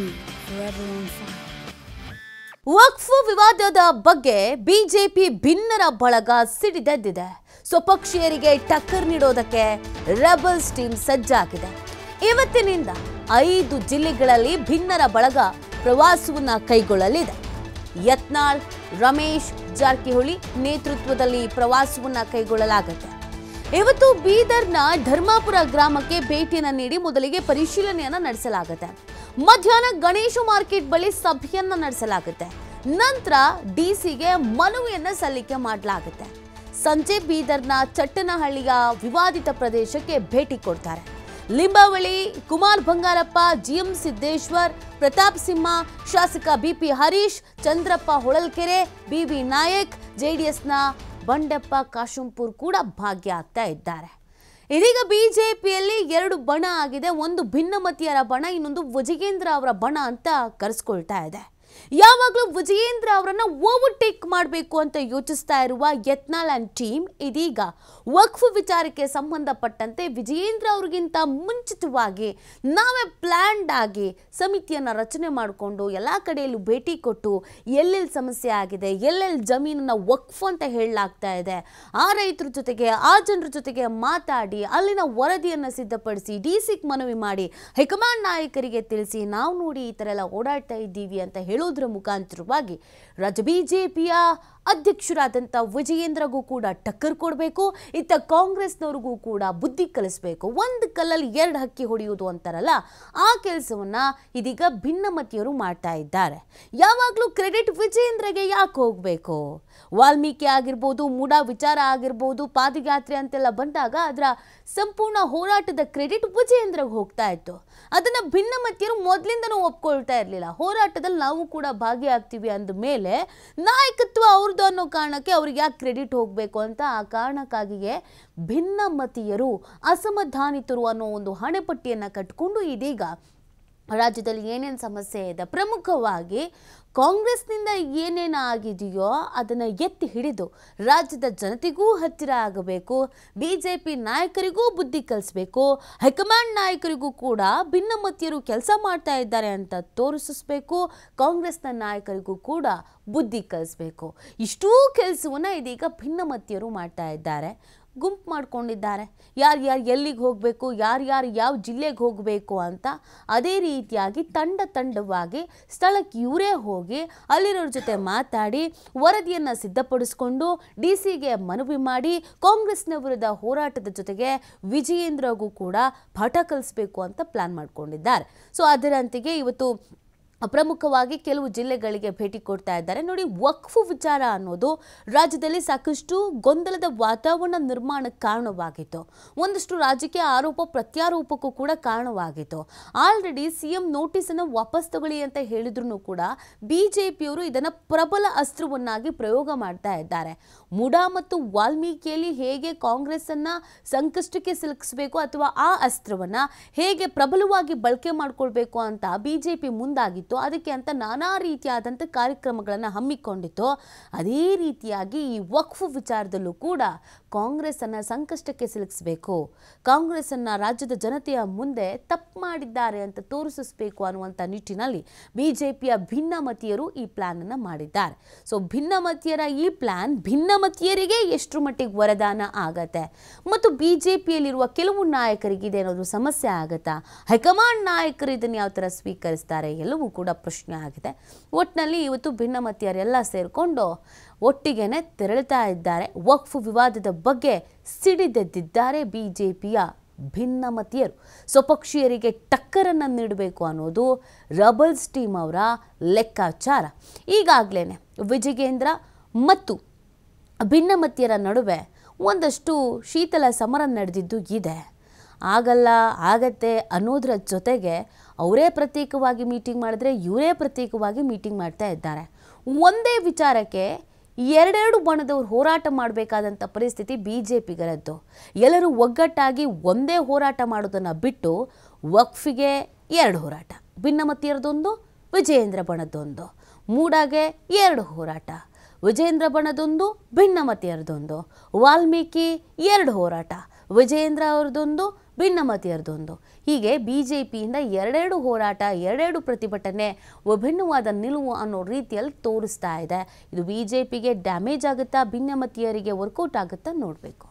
me ವಕ್ಫು ವಿವಾದದ ಬಗ್ಗೆ BJP ಭಿನ್ನರ ಬಳಗ ಸಿಡಿದೆದ್ದಿದೆ ಸ್ವಪಕ್ಷೀಯರಿಗೆ ಟಕ್ಕರ್ ನೀಡೋದಕ್ಕೆ ರೆಬಲ್ಸ್ ಟೀಮ್ ಸಜ್ಜಾಗಿದೆ ಇವತ್ತಿನಿಂದ ಐದು ಜಿಲ್ಲೆಗಳಲ್ಲಿ ಭಿನ್ನರ ಬಳಗ ಪ್ರವಾಸವನ್ನ ಕೈಗೊಳ್ಳಲಿದೆ ಯತ್ನಾಳ್ ರಮೇಶ್ ಜಾರಕಿಹೊಳಿ ನೇತೃತ್ವದಲ್ಲಿ ಪ್ರವಾಸವನ್ನ ಕೈಗೊಳ್ಳಲಾಗುತ್ತೆ ಇವತ್ತು ಬೀದರ್ನ ಧರ್ಮಾಪುರ ಗ್ರಾಮಕ್ಕೆ ಭೇಟಿಯನ್ನು ನೀಡಿ ಮೊದಲಿಗೆ ಪರಿಶೀಲನೆಯನ್ನು ನಡೆಸಲಾಗುತ್ತೆ ಮಧ್ಯಾಹ್ನ ಗಣೇಶ ಮಾರ್ಕೆಟ್ ಬಳಿ ಸಭೆಯನ್ನ ನಡೆಸಲಾಗುತ್ತೆ ನಂತರ ಡಿಸಿಗೆ ಮನವಿಯನ್ನ ಸಲ್ಲಿಕೆ ಮಾಡಲಾಗುತ್ತೆ ಸಂಜೆ ಬೀದರ್ನ ಚಟ್ಟನಹಳ್ಳಿಯ ವಿವಾದಿತ ಪ್ರದೇಶಕ್ಕೆ ಭೇಟಿ ಕೊಡ್ತಾರೆ ಲಿಂಬಾವಳಿ ಕುಮಾರ್ ಬಂಗಾರಪ್ಪ ಜಿಎಂ ಸಿದ್ದೇಶ್ವರ್ ಪ್ರತಾಪ್ ಸಿಂಹ ಶಾಸಕ BP Harish Chandrappa Holalkere B V Nayak ಜೆಡಿಎಸ್ನ ಬಂಡೆಪ್ಪ ಕಾಶಂಪುರ್ ಕೂಡ ಭಾಗ್ಯ ಆಗ್ತಾ ಇದ್ದಾರೆ ಇದೀಗ ಬಿಜೆಪಿಯಲ್ಲಿ ಎರಡು ಬಣ ಆಗಿದೆ ಒಂದು ಭಿನ್ನಮತಿಯರ ಬಣ ಇನ್ನೊಂದು ವಜಗೇಂದ್ರ ಅವರ ಬಣ ಅಂತ ಕರೆಸ್ಕೊಳ್ತಾ ಇದೆ ಯಾವಾಗಲೂ ವಿಜಯೇಂದ್ರ ಅವರನ್ನು ಓವರ್ಟೇಕ್ ಮಾಡಬೇಕು ಅಂತ ಯೋಚಿಸ್ತಾ ಇರುವ ಯತ್ನಾಲ್ಯಾಂಡ್ ಟೀಮ್ ಇದೀಗ ವಕ್ಫ್ ವಿಚಾರಕ್ಕೆ ಸಂಬಂಧಪಟ್ಟಂತೆ ವಿಜಯೇಂದ್ರ ಅವ್ರಿಗಿಂತ ಮುಂಚಿತವಾಗಿ ನಾವೇ ಪ್ಲ್ಯಾಂಡ್ ಆಗಿ ಸಮಿತಿಯನ್ನು ರಚನೆ ಮಾಡಿಕೊಂಡು ಎಲ್ಲ ಕಡೆಯಲ್ಲೂ ಭೇಟಿ ಕೊಟ್ಟು ಎಲ್ಲೆಲ್ಲಿ ಸಮಸ್ಯೆ ಆಗಿದೆ ಎಲ್ಲೆಲ್ಲಿ ಜಮೀನನ್ನು ವಕ್ಫ್ ಅಂತ ಹೇಳಲಾಗ್ತಾ ಇದೆ ಆ ರೈತರ ಜೊತೆಗೆ ಆ ಜನರ ಜೊತೆಗೆ ಮಾತಾಡಿ ಅಲ್ಲಿನ ವರದಿಯನ್ನು ಸಿದ್ಧಪಡಿಸಿ ಡಿ ಸಿಗೆ ಮನವಿ ಮಾಡಿ ಹೈಕಮಾಂಡ್ ನಾಯಕರಿಗೆ ತಿಳಿಸಿ ನಾವು ನೋಡಿ ಈ ಥರ ಎಲ್ಲ ಓಡಾಡ್ತಾ ಇದ್ದೀವಿ ಅಂತ ಹೇಳೋ ಮಾಡೋದ್ರ ಮುಖಾಂತರವಾಗಿ ರಾಜ್ಯ ಬಿಜೆಪಿಯ ಅಧ್ಯಕ್ಷರಾದಂಥ ವಿಜಯೇಂದ್ರಗೂ ಕೂಡ ಟಕ್ಕರ್ ಕೊಡಬೇಕು ಇತ್ತ ಕಾಂಗ್ರೆಸ್ನವ್ರಿಗೂ ಕೂಡ ಬುದ್ಧಿ ಕಲಿಸಬೇಕು ಒಂದು ಕಲ್ಲಲ್ಲಿ ಎರಡು ಹಕ್ಕಿ ಹೊಡೆಯುವುದು ಅಂತಾರಲ್ಲ ಆ ಕೆಲಸವನ್ನು ಇದೀಗ ಭಿನ್ನಮತಿಯವರು ಮಾಡ್ತಾ ಇದ್ದಾರೆ ಯಾವಾಗಲೂ ಕ್ರೆಡಿಟ್ ವಿಜಯೇಂದ್ರಗೆ ಯಾಕೆ ಹೋಗಬೇಕು ವಾಲ್ಮೀಕಿ ಆಗಿರ್ಬೋದು ಮೂಡಾ ವಿಚಾರ ಆಗಿರ್ಬೋದು ಪಾದಯಾತ್ರೆ ಅಂತೆಲ್ಲ ಬಂದಾಗ ಅದರ ಸಂಪೂರ್ಣ ಹೋರಾಟದ ಕ್ರೆಡಿಟ್ ವಿಜಯೇಂದ್ರಗೆ ಹೋಗ್ತಾ ಇತ್ತು ಅದನ್ನು ಭಿನ್ನಮತಿಯರು ಮೊದಲಿಂದನೂ ಒಪ್ಕೊಳ್ತಾ ಇರಲಿಲ್ಲ ಹೋರಾಟದಲ್ಲಿ ನಾವು ಕೂಡ ಭಾಗಿಯಾಗ್ತೀವಿ ಅಂದ ಮೇಲೆ ನಾಯಕತ್ವ ಅವ್ರದ್ದು ಅನ್ನೋ ಕಾರಣಕ್ಕೆ ಅವ್ರಿಗೆ ಯಾಕೆ ಕ್ರೆಡಿಟ್ ಹೋಗಬೇಕು ಅಂತ ಆ ಕಾರಣಕ್ಕಾಗಿಯೇ ಭಿನ್ನಮತೀಯರು ಅಸಮಾಧಾನಿತರು ಅನ್ನೋ ಒಂದು ಹಣೆಪಟ್ಟಿಯನ್ನು ಕಟ್ಟಿಕೊಂಡು ಇದೀಗ ರಾಜ್ಯದಲ್ಲಿ ಏನೇನು ಸಮಸ್ಯೆ ಇದೆ ಪ್ರಮುಖವಾಗಿ ಕಾಂಗ್ರೆಸ್ನಿಂದ ಏನೇನು ಆಗಿದೆಯೋ ಅದನ್ನು ಎತ್ತಿ ಹಿಡಿದು ರಾಜ್ಯದ ಜನತೆಗೂ ಹತ್ತಿರ ಆಗಬೇಕು ಬಿ ಜೆ ಪಿ ನಾಯಕರಿಗೂ ಬುದ್ಧಿ ಕಲಿಸ್ಬೇಕು ಹೈಕಮಾಂಡ್ ನಾಯಕರಿಗೂ ಕೂಡ ಭಿನ್ನಮತಿಯರು ಕೆಲಸ ಮಾಡ್ತಾ ಇದ್ದಾರೆ ಅಂತ ತೋರಿಸಬೇಕು ಕಾಂಗ್ರೆಸ್ನ ನಾಯಕರಿಗೂ ಕೂಡ ಬುದ್ಧಿ ಕಲಿಸ್ಬೇಕು ಇಷ್ಟೂ ಕೆಲಸವನ್ನು ಇದೀಗ ಭಿನ್ನಮತೀಯರು ಮಾಡ್ತಾ ಇದ್ದಾರೆ ಗುಂಪು ಮಾಡ್ಕೊಂಡಿದ್ದಾರೆ ಯಾರು ಯಾರು ಎಲ್ಲಿಗೆ ಹೋಗಬೇಕು ಯಾರು ಯಾರು ಯಾವ ಜಿಲ್ಲೆಗೆ ಹೋಗಬೇಕು ಅಂತ ಅದೇ ರೀತಿಯಾಗಿ ತಂಡ ತಂಡವಾಗಿ ಸ್ಥಳಕ್ಕೆ ಇವರೇ ಹೋಗಿ ಅಲ್ಲಿರೋರ ಜೊತೆ ಮಾತಾಡಿ ವರದಿಯನ್ನು ಸಿದ್ಧಪಡಿಸಿಕೊಂಡು ಡಿ ಸಿಗೆ ಮನವಿ ಮಾಡಿ ಕಾಂಗ್ರೆಸ್ನ ವಿರುದ್ಧ ಹೋರಾಟದ ಜೊತೆಗೆ ವಿಜಯೇಂದ್ರಗೂ ಕೂಡ ಪಾಠ ಕಲಿಸ್ಬೇಕು ಅಂತ ಪ್ಲಾನ್ ಮಾಡಿಕೊಂಡಿದ್ದಾರೆ ಸೊ ಅದರಂತೆಯೇ ಇವತ್ತು ಪ್ರಮುಖವಾಗಿ ಕೆಲವು ಜಿಲ್ಲೆಗಳಿಗೆ ಭೇಟಿ ಕೊಡ್ತಾ ಇದ್ದಾರೆ ನೋಡಿ ವಕ್ಫು ವಿಚಾರ ಅನ್ನೋದು ರಾಜ್ಯದಲ್ಲಿ ಸಾಕಷ್ಟು ಗೊಂದಲದ ವಾತಾವರಣ ನಿರ್ಮಾಣಕ್ಕೆ ಕಾರಣವಾಗಿತ್ತು ಒಂದಷ್ಟು ರಾಜಕೀಯ ಆರೋಪ ಪ್ರತ್ಯಾರೋಪಕ್ಕೂ ಕೂಡ ಕಾರಣವಾಗಿತ್ತು ಆಲ್ರೆಡಿ ಸಿ ಎಂ ಅನ್ನು ವಾಪಸ್ ತಗೊಳ್ಳಿ ಅಂತ ಹೇಳಿದ್ರು ಕೂಡ ಬಿ ಜೆ ಪಿಯವರು ಇದನ್ನು ಪ್ರಬಲ ಅಸ್ತ್ರವನ್ನಾಗಿ ಪ್ರಯೋಗ ಮಾಡ್ತಾ ಇದ್ದಾರೆ ಮುಡಾ ಮತ್ತು ವಾಲ್ಮೀಕಿಯಲ್ಲಿ ಹೇಗೆ ಕಾಂಗ್ರೆಸ್ಸನ್ನು ಸಂಕಷ್ಟಕ್ಕೆ ಸಿಲುಕಿಸಬೇಕು ಅಥವಾ ಆ ಅಸ್ತ್ರವನ್ನು ಹೇಗೆ ಪ್ರಬಲವಾಗಿ ಬಳಕೆ ಮಾಡಿಕೊಳ್ಬೇಕು ಅಂತ ಬಿಜೆಪಿ ಜೆ ಮುಂದಾಗಿತ್ತು ಆಗಿತ್ತು ಅದಕ್ಕೆ ಅಂತ ನಾನಾ ರೀತಿಯಾದಂಥ ಕಾರ್ಯಕ್ರಮಗಳನ್ನು ಹಮ್ಮಿಕೊಂಡಿತ್ತು ಅದೇ ರೀತಿಯಾಗಿ ಈ ವಕ್ಫ್ ವಿಚಾರದಲ್ಲೂ ಕೂಡ ಕಾಂಗ್ರೆಸ್ಸನ್ನು ಸಂಕಷ್ಟಕ್ಕೆ ಸಿಲುಕಿಸಬೇಕು ಕಾಂಗ್ರೆಸ್ಸನ್ನು ರಾಜ್ಯದ ಜನತೆಯ ಮುಂದೆ ತಪ್ಪು ಮಾಡಿದ್ದಾರೆ ಅಂತ ತೋರಿಸಬೇಕು ಅನ್ನುವಂಥ ನಿಟ್ಟಿನಲ್ಲಿ ಬಿ ಜೆ ಪಿಯ ಭಿನ್ನಮತೀಯರು ಈ ಪ್ಲ್ಯಾನನ್ನು ಮಾಡಿದ್ದಾರೆ ಸೊ ಭಿನ್ನಮತೀಯರ ಈ ಪ್ಲ್ಯಾನ್ ಭಿನ್ನಮತೀಯರಿಗೆ ಎಷ್ಟು ಮಟ್ಟಿಗೆ ವರದಾನ ಆಗತ್ತೆ ಮತ್ತು ಬಿ ಜೆ ಪಿಯಲ್ಲಿರುವ ಕೆಲವು ನಾಯಕರಿಗೆ ಇದೇನಾದರೂ ಸಮಸ್ಯೆ ಆಗತ್ತಾ ಹೈಕಮಾಂಡ್ ನಾಯಕರು ಇದನ್ನು ಯಾವ ಥರ ಸ್ವೀಕರಿಸ್ತಾರೆ ಎಲ್ಲವೂ ಕೂಡ ಪ್ರಶ್ನೆ ಆಗಿದೆ ಒಟ್ಟಿನಲ್ಲಿ ಇವತ್ತು ಭಿನ್ನಮತಿಯರೆಲ್ಲ ಸೇರಿಕೊಂಡು ಒಟ್ಟಿಗೆನೆ ತೆರಳುತ್ತಾ ಇದ್ದಾರೆ ವಕ್ಫ್ ವಿವಾದದ ಬಗ್ಗೆ ಸಿಡಿದೆದ್ದಿದ್ದಾರೆ ಬಿ ಜೆ ಪಿಯ ಭಿನ್ನಮತಿಯರು ಸ್ವಪಕ್ಷೀಯರಿಗೆ ಟಕ್ಕರನ್ನು ನೀಡಬೇಕು ಅನ್ನೋದು ರಬಲ್ಸ್ ಟೀಮ್ ಅವರ ಲೆಕ್ಕಾಚಾರ ಈಗಾಗಲೇ ವಿಜಯೇಂದ್ರ ಮತ್ತು ಭಿನ್ನಮತಿಯರ ನಡುವೆ ಒಂದಷ್ಟು ಶೀತಲ ಸಮರ ನಡೆದಿದ್ದು ಇದೆ ಆಗಲ್ಲ ಆಗತ್ತೆ ಅನ್ನೋದ್ರ ಜೊತೆಗೆ ಅವರೇ ಪ್ರತ್ಯೇಕವಾಗಿ ಮೀಟಿಂಗ್ ಮಾಡಿದ್ರೆ ಇವರೇ ಪ್ರತ್ಯೇಕವಾಗಿ ಮೀಟಿಂಗ್ ಮಾಡ್ತಾ ಇದ್ದಾರೆ ಒಂದೇ ವಿಚಾರಕ್ಕೆ ಎರಡೆರಡು ಬಣದವ್ರು ಹೋರಾಟ ಮಾಡಬೇಕಾದಂಥ ಪರಿಸ್ಥಿತಿ ಬಿ ಜೆ ಪಿಗರದ್ದು ಎಲ್ಲರೂ ಒಗ್ಗಟ್ಟಾಗಿ ಒಂದೇ ಹೋರಾಟ ಮಾಡೋದನ್ನು ಬಿಟ್ಟು ವಕ್ಫಿಗೆ ಎರಡು ಹೋರಾಟ ಭಿನ್ನಮತಿಯರದ್ದೊಂದು ವಿಜಯೇಂದ್ರ ಬಣದೊಂದು ಮೂಡಾಗೆ ಎರಡು ಹೋರಾಟ ವಿಜಯೇಂದ್ರ ಬಣದೊಂದು ಭಿನ್ನಮತಿಯರದ್ದೊಂದು ವಾಲ್ಮೀಕಿ ಎರಡು ಹೋರಾಟ ವಿಜಯೇಂದ್ರ ಅವ್ರದ್ದೊಂದು ಭಿನ್ನಮತಿಯರ್ದೊಂದು ಹೀಗೆ ಬಿ ಜೆ ಪಿಯಿಂದ ಎರಡೆರಡು ಹೋರಾಟ ಎರಡೆರಡು ಪ್ರತಿಭಟನೆ ವಿಭಿನ್ನವಾದ ನಿಲುವು ಅನ್ನೋ ರೀತಿಯಲ್ಲಿ ತೋರಿಸ್ತಾ ಇದೆ ಇದು ಬಿ ಜೆ ಪಿಗೆ ಡ್ಯಾಮೇಜ್ ಆಗುತ್ತಾ ಭಿನ್ನಮತಿಯರಿಗೆ ವರ್ಕೌಟ್ ಆಗುತ್ತಾ ನೋಡಬೇಕು